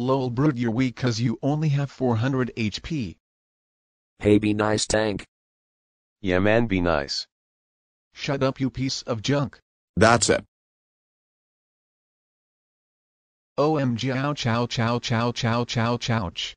Lol brood you're weak cause you only have 400 HP. Hey be nice tank. Yeah man be nice. Shut up you piece of junk. That's it. OMG ouch ouch ouch ouch ouch ouch ouch.